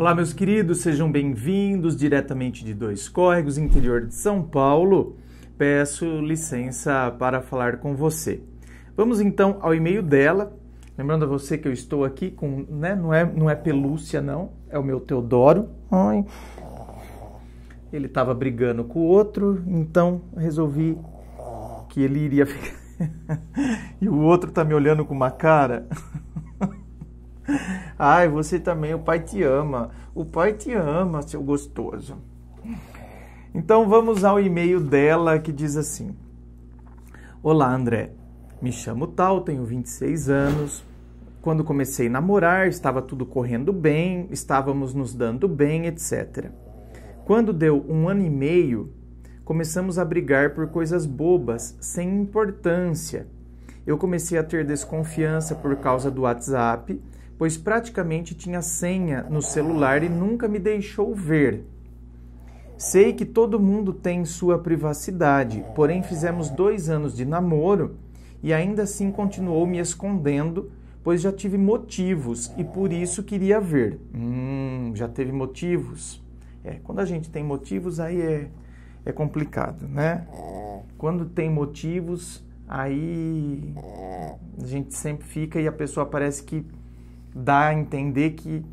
Olá, meus queridos, sejam bem-vindos diretamente de Dois Córregos, interior de São Paulo. Peço licença para falar com você. Vamos então ao e-mail dela. Lembrando a você que eu estou aqui com, né, não é, não é pelúcia não, é o meu Teodoro. Ai. Ele estava brigando com o outro, então resolvi que ele iria ficar. e o outro tá me olhando com uma cara. Ai, você também, o pai te ama. O pai te ama, seu gostoso. Então vamos ao e-mail dela que diz assim: Olá, André. Me chamo Tal, tenho 26 anos. Quando comecei a namorar, estava tudo correndo bem, estávamos nos dando bem, etc. Quando deu um ano e meio, começamos a brigar por coisas bobas, sem importância. Eu comecei a ter desconfiança por causa do WhatsApp pois praticamente tinha senha no celular e nunca me deixou ver. Sei que todo mundo tem sua privacidade, porém fizemos dois anos de namoro e ainda assim continuou me escondendo, pois já tive motivos e por isso queria ver. Hum, já teve motivos? É, quando a gente tem motivos, aí é, é complicado, né? Quando tem motivos, aí a gente sempre fica e a pessoa parece que dá a entender que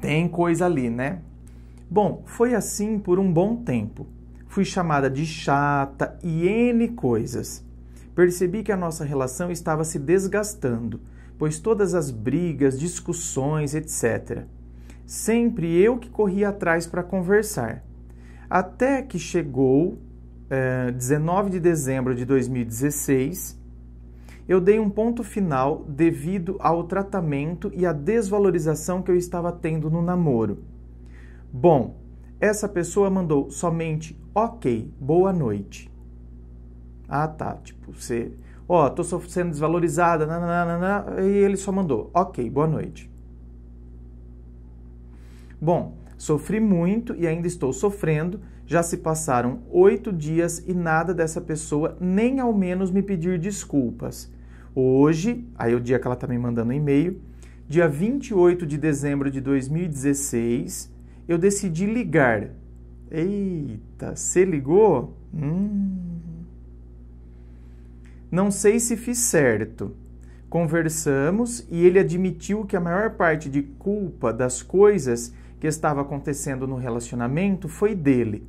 tem coisa ali, né? Bom, foi assim por um bom tempo. Fui chamada de chata e N coisas. Percebi que a nossa relação estava se desgastando, pois todas as brigas, discussões, etc. Sempre eu que corria atrás para conversar. Até que chegou é, eh, 19 de dezembro de 2016 eu dei um ponto final devido ao tratamento e à desvalorização que eu estava tendo no namoro. Bom, essa pessoa mandou somente ok, boa noite. Ah tá, tipo, você. Ó, oh, tô sendo desvalorizada, nananana, e ele só mandou ok, boa noite. Bom, sofri muito e ainda estou sofrendo. Já se passaram oito dias e nada dessa pessoa nem ao menos me pedir desculpas. Hoje, aí é o dia que ela está me mandando um e-mail, dia 28 de dezembro de 2016, eu decidi ligar. Eita, você ligou? Hum. Não sei se fiz certo. Conversamos e ele admitiu que a maior parte de culpa das coisas que estava acontecendo no relacionamento foi dele.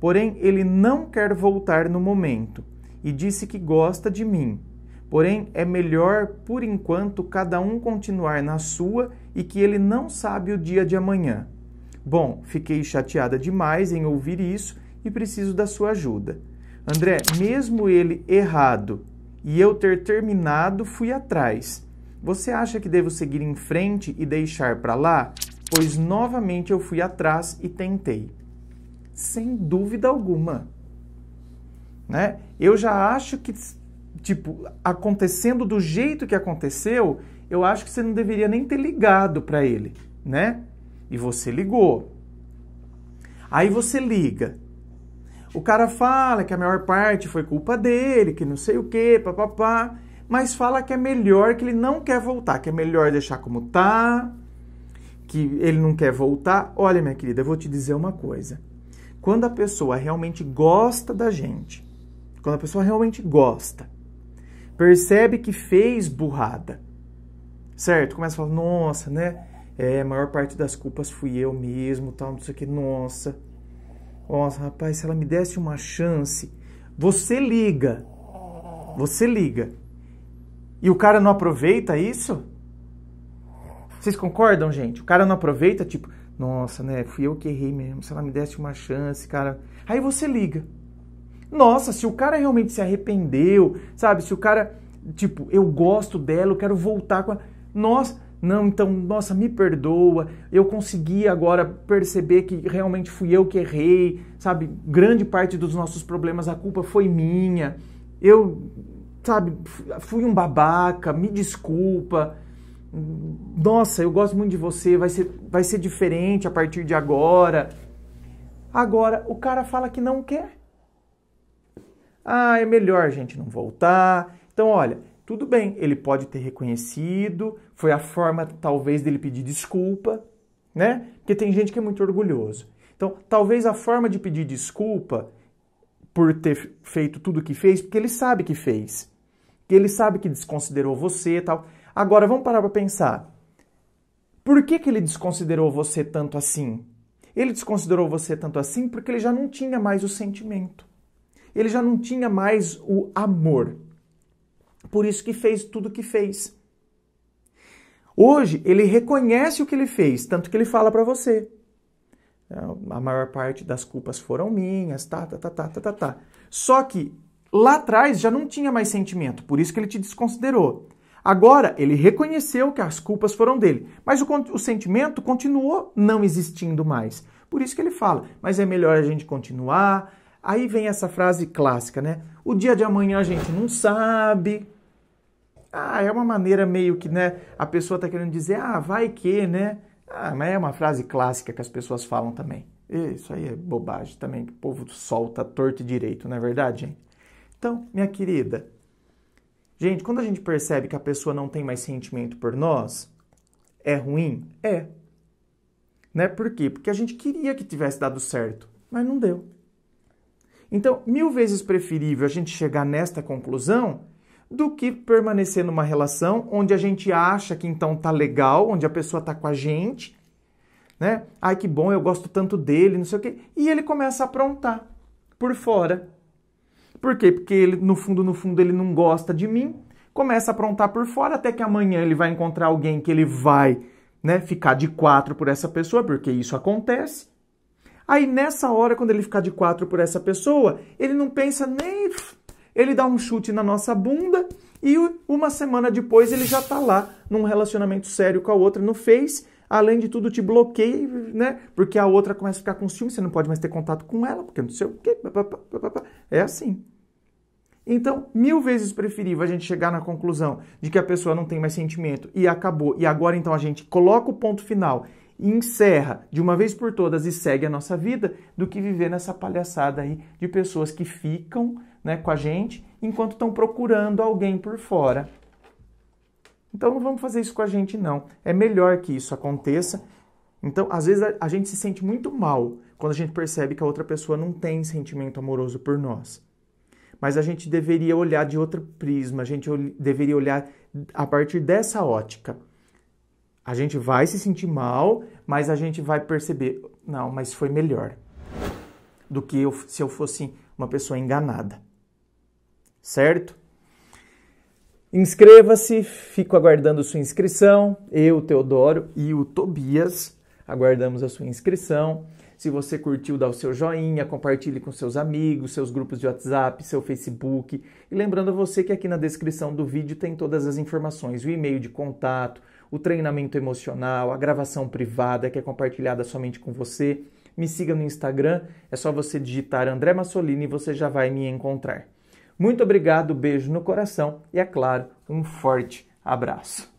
Porém, ele não quer voltar no momento e disse que gosta de mim, Porém, é melhor, por enquanto, cada um continuar na sua e que ele não sabe o dia de amanhã. Bom, fiquei chateada demais em ouvir isso e preciso da sua ajuda. André, mesmo ele errado e eu ter terminado, fui atrás. Você acha que devo seguir em frente e deixar para lá? Pois novamente eu fui atrás e tentei. Sem dúvida alguma. Né? Eu já acho que tipo, acontecendo do jeito que aconteceu, eu acho que você não deveria nem ter ligado para ele, né? E você ligou. Aí você liga. O cara fala que a maior parte foi culpa dele, que não sei o que, papapá, mas fala que é melhor, que ele não quer voltar, que é melhor deixar como tá, que ele não quer voltar. Olha, minha querida, eu vou te dizer uma coisa. Quando a pessoa realmente gosta da gente, quando a pessoa realmente gosta, percebe que fez burrada, certo? Começa a falar, nossa, né? É, a maior parte das culpas fui eu mesmo, tal, não sei o que, nossa. Nossa, rapaz, se ela me desse uma chance, você liga. Você liga. E o cara não aproveita isso? Vocês concordam, gente? O cara não aproveita, tipo, nossa, né? Fui eu que errei mesmo. Se ela me desse uma chance, cara. Aí você liga. Nossa, se o cara realmente se arrependeu, sabe? Se o cara, tipo, eu gosto dela, eu quero voltar com ela. Nossa, não, então, nossa, me perdoa. Eu consegui agora perceber que realmente fui eu que errei, sabe? Grande parte dos nossos problemas, a culpa foi minha. Eu, sabe, fui um babaca, me desculpa. Nossa, eu gosto muito de você, vai ser, vai ser diferente a partir de agora. Agora, o cara fala que não quer. Ah, é melhor a gente não voltar. Então, olha, tudo bem, ele pode ter reconhecido, foi a forma talvez dele pedir desculpa, né? Porque tem gente que é muito orgulhoso. Então, talvez a forma de pedir desculpa por ter feito tudo o que fez, porque ele sabe que fez, que ele sabe que desconsiderou você e tal. Agora, vamos parar para pensar. Por que, que ele desconsiderou você tanto assim? Ele desconsiderou você tanto assim porque ele já não tinha mais o sentimento ele já não tinha mais o amor. Por isso que fez tudo o que fez. Hoje ele reconhece o que ele fez, tanto que ele fala para você. É, a maior parte das culpas foram minhas, tá, tá, tá, tá, tá, tá, tá, Só que lá atrás já não tinha mais sentimento, por isso que ele te desconsiderou. Agora ele reconheceu que as culpas foram dele, mas o, o sentimento continuou não existindo mais. Por isso que ele fala, mas é melhor a gente continuar, Aí vem essa frase clássica, né? O dia de amanhã a gente não sabe. Ah, é uma maneira meio que, né? A pessoa está querendo dizer, ah, vai que, né? Ah, mas é uma frase clássica que as pessoas falam também. Isso aí é bobagem também, que o povo solta torto e direito, não é verdade, gente? Então, minha querida, gente, quando a gente percebe que a pessoa não tem mais sentimento por nós, é ruim? É. Né? Por quê? Porque a gente queria que tivesse dado certo, mas não deu. Então, mil vezes preferível a gente chegar nesta conclusão do que permanecer numa relação onde a gente acha que então tá legal, onde a pessoa tá com a gente, né? Ai que bom, eu gosto tanto dele, não sei o quê. E ele começa a aprontar por fora. Por quê? Porque ele, no fundo, no fundo, ele não gosta de mim. Começa a aprontar por fora até que amanhã ele vai encontrar alguém que ele vai né, ficar de quatro por essa pessoa, porque isso acontece. Aí nessa hora, quando ele ficar de quatro por essa pessoa, ele não pensa nem. Ele dá um chute na nossa bunda e uma semana depois ele já está lá num relacionamento sério com a outra no Face. Além de tudo, te bloqueia, né? Porque a outra começa a ficar com ciúme, você não pode mais ter contato com ela, porque não sei o quê. É assim. Então, mil vezes preferível a gente chegar na conclusão de que a pessoa não tem mais sentimento e acabou, e agora então a gente coloca o ponto final e encerra de uma vez por todas e segue a nossa vida do que viver nessa palhaçada aí de pessoas que ficam né, com a gente enquanto estão procurando alguém por fora. Então não vamos fazer isso com a gente, não. É melhor que isso aconteça. Então, às vezes, a, gente se sente muito mal quando a gente percebe que a outra pessoa não tem sentimento amoroso por nós. Mas a gente deveria olhar de outro prisma, a gente deveria olhar a partir dessa ótica. A gente vai se sentir mal, mas a gente vai perceber, não, mas foi melhor do que eu, se eu fosse uma pessoa enganada. Certo? Inscreva-se, fico aguardando sua inscrição. Eu, Teodoro e o Tobias aguardamos a sua inscrição. Se você curtiu, dá o seu joinha, compartilhe com seus amigos, seus grupos de WhatsApp, seu Facebook. E lembrando você que aqui na descrição do vídeo tem todas as informações, o e-mail de contato, o treinamento emocional, a gravação privada que é compartilhada somente com você. Me siga no Instagram, é só você digitar André Massolini e você já vai me encontrar. Muito obrigado, beijo no coração e, é claro, um forte abraço.